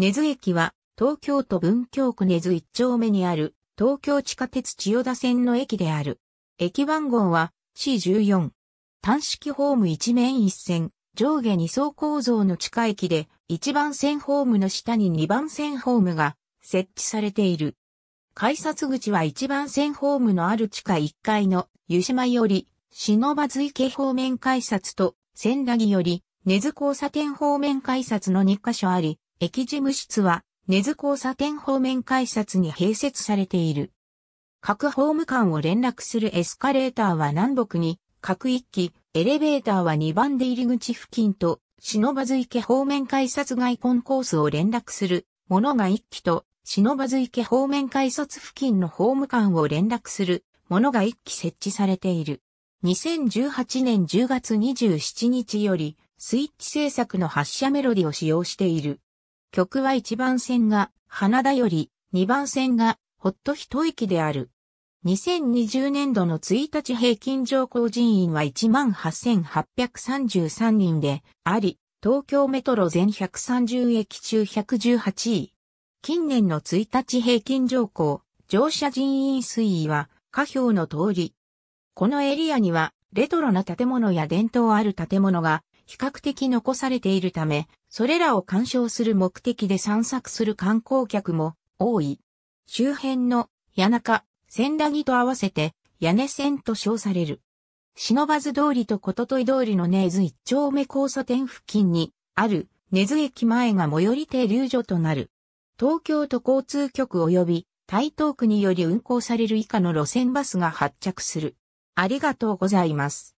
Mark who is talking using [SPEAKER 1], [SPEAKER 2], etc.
[SPEAKER 1] 根津駅は、東京都文京区根津1丁目にある、東
[SPEAKER 2] 京地下鉄千代田線の駅である。駅番号は C14。単式ホーム一面一線、上下二層構造の地下駅で、1番線ホームの下に2番線ホームが設置されている。改札口は1番線ホームのある地下1階の湯島より、忍ばず池方面改札と、千駄木より、根津交差点方面改札の2カ所あり、駅事務室は、根津交差点方面改札に併設されている。各ホーム間を連絡するエスカレーターは南北に、各1機、エレベーターは2番出入り口付近と、忍ばず池方面改札外コンコースを連絡するものが1機と、忍ばず池方面改札付近のホーム間を連絡するものが1機設置されている。2018年10月27日より、スイッチ製作の発射メロディを使用している。曲は1番線が花田より、2番線がほっと一息である。2020年度の1日平均上降人員は18,833人であり、東京メトロ全130駅中118位。近年の1日平均上降、乗車人員推移は、下表の通り。このエリアには、レトロな建物や伝統ある建物が比較的残されているため、それらを鑑賞する目的で散策する観光客も多い。周辺の谷中、千駄木と合わせて屋根線と称される。忍ばず通りとこととい通りの根津一丁目交差点付近にある根津駅前が最寄り停留所となる。東京都交通局及び台東区により運
[SPEAKER 1] 行される以下の路線バスが発着する。ありがとうございます。